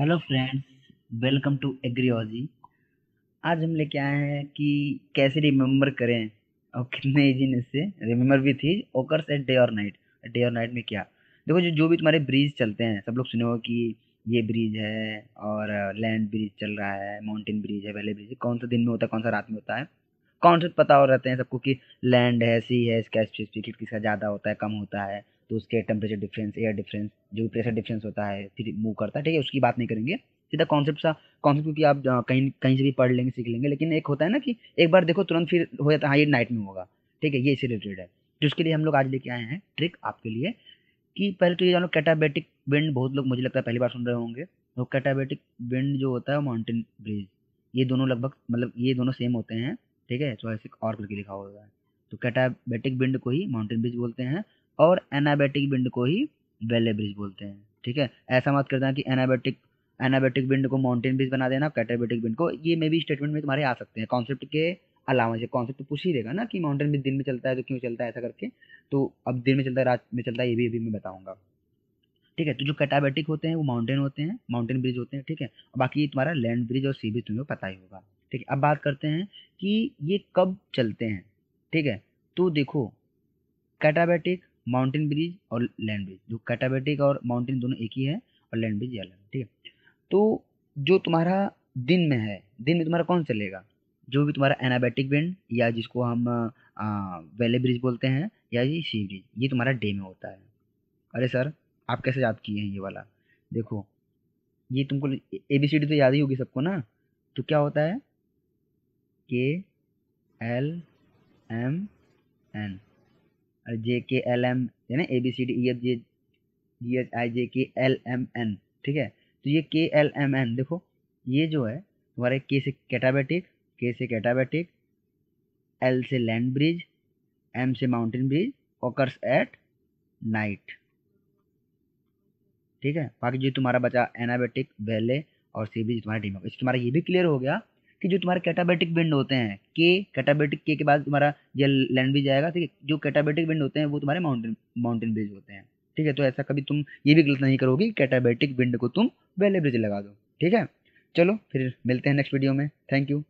hello friends welcome to एग्रीओजी आज हम लेके आए हैं कि कैसे रिमेम्बर करें और कितने इजीनेस से रिमेम्बर विथ थी ओकर से डे और नाइट डे और नाइट में क्या देखो जो जो भी तुम्हारे ब्रिज चलते हैं सब लोग सुने हो कि ये ब्रिज है और लैंड ब्रिज चल रहा है माउंटेन ब्रिज है वैली ब्रिज कौन सा दिन में होता है कौन सा रात में होता है कॉन्सेप्ट पता हो रहते हैं सबको कि लैंड है सी है इसका स्पेसिफिकेट किसका ज़्यादा होता है कम होता है तो उसके टेम्परेचर डिफरेंस एयर डिफरेंस जो भी प्रेशर डिफरेंस होता है फिर मूव करता है ठीक है उसकी बात नहीं करेंगे सीधा कॉन्सेप्ट सा कॉन्सेप्ट क्योंकि आप कहीं कहीं से भी पढ़ लेंगे सीख लेंगे लेकिन एक होता है ना कि एक बार देखो तुरंत फिर हो जाता है हाँ ये नाइट में होगा ठीक है ये इसी रिलेटेड है तो उसके लिए हम लोग आज लेके आए हैं ट्रिक आपके लिए कि पहले तो ये जानो कैटाबेटिक विंड बहुत लोग मुझे लगता है पहली बार सुन रहे होंगे तो कैटाबेटिक विंड जो होता है माउंटेन ब्रिज ये दोनों लगभग मतलब ये दोनों सेम होते हैं ठीक है तो ऐसे और करके लिखा हुआ है तो कैटाबेटिक विंड को ही माउंटेन ब्रिज बोलते हैं और एनाबैटिक विंड को ही वेले ब्रिज बोलते हैं ठीक है ऐसा मत हैं कि एनाबैटिक एनाबेटिक विंड को माउंटेन ब्रिज बना देना कैटाबेटिक विंड को ये मे भी स्टेटमेंट में तुम्हारे आ सकते हैं कॉन्सेप्ट के अलावा जब कॉन्सेप्ट पूछ ही देगा ना कि माउंटेन ब्रिज दिन में चलता है तो क्यों चलता है ऐसा करके तो अब दिन में चलता है रात में चलता है ये भी अभी मैं बताऊँगा ठीक है तो जो कैटाबेटिक होते हैं वो माउंटेन होते हैं माउंटेन ब्रिज होते हैं ठीक है और बाकी तुम्हारा लैंड ब्रिज और सी ब्रिज तुम्हें पता ही होगा ठीक है अब बात करते हैं कि ये कब चलते हैं ठीक है तो देखो कैटाबेटिक माउंटेन ब्रिज और लैंड ब्रिज जो कैटाबेटिक और माउंटेन दोनों एक ही है और लैंड ब्रिज अलग ठीक है तो जो तुम्हारा दिन में है दिन में तुम्हारा कौन चलेगा जो भी तुम्हारा एनाबैटिक बैंड या जिसको हम वेले ब्रिज बोलते हैं या जी सी ब्रिज ये तुम्हारा डे में होता है अरे सर आप कैसे याद किए हैं ये वाला देखो ये तुमको ए बी सी डी तो याद ही होगी सबको ना तो क्या होता है के एल एम एन जे के एल एम है ना A B C D E F J G H I J K L M N ठीक है तो ये के एल एम एन देखो ये जो है हमारे के से कैटाबेटिक के से कैटाबेटिक एल से लैंड ब्रिज एम से mountain breeze occurs at night ठीक है बाकी जो तुम्हारा बचा एनाबेटिक वेले और सी तुम्हारा टीम इसके तुम्हारा ये भी क्लियर हो गया कि जो तुम्हारे कैटाबेटिक बिंड होते हैं के कैटाबेटिक के के बाद तुम्हारा ये लैंड भी जाएगा ठीक है जो कैटाबेटिक बिंड होते हैं वो तुम्हारे माउंटेन माउंटेन ब्रिज होते हैं ठीक है तो ऐसा कभी तुम ये भी गलत नहीं करोगे कैटाबेटिक बिंड को तुम वैले ब्रिज लगा दो ठीक है चलो फिर मिलते हैं नेक्स्ट वीडियो में थैंक यू